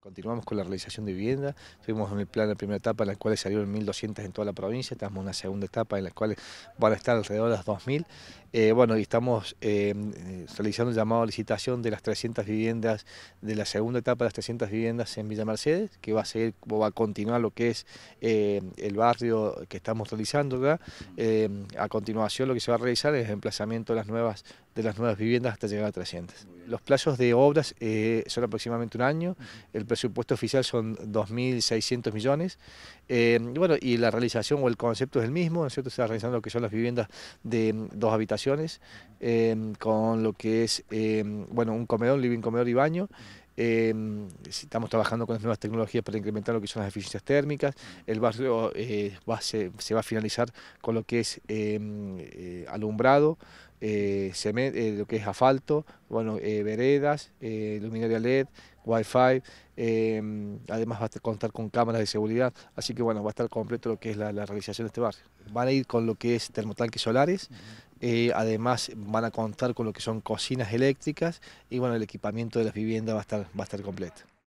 Continuamos con la realización de viviendas, fuimos en el plan de primera etapa en la cual salieron 1.200 en toda la provincia, estamos en una segunda etapa en la cual van a estar alrededor de las 2.000. Eh, bueno, y estamos eh, realizando el llamado a licitación de las 300 viviendas, de la segunda etapa de las 300 viviendas en Villa Mercedes, que va a seguir va a continuar lo que es eh, el barrio que estamos realizando a continuación lo que se va a realizar es el emplazamiento de las nuevas, de las nuevas viviendas hasta llegar a 300. Los plazos de obras eh, son aproximadamente un año, el presupuesto oficial son 2.600 millones, eh, y bueno, y la realización o el concepto es el mismo, es cierto? Se está realizando lo que son las viviendas de dos habitaciones, eh, con lo que es, bueno, un comedor, un living comedor y baño, estamos trabajando con las nuevas tecnologías para incrementar lo que son las eficiencias térmicas. El barrio se, va a finalizar con lo que es alumbrado, eh, eh, lo que es asfalto, bueno, eh, veredas, luminaria LED, wifi, em, además va a contar con cámaras de seguridad, así que bueno, va a estar completo lo que es la, realización de este barrio. Van a ir con lo que es termotanques solares, además van a contar con lo que son cocinas eléctricas y bueno, el equipamiento de las viviendas va a estar, va a estar completo.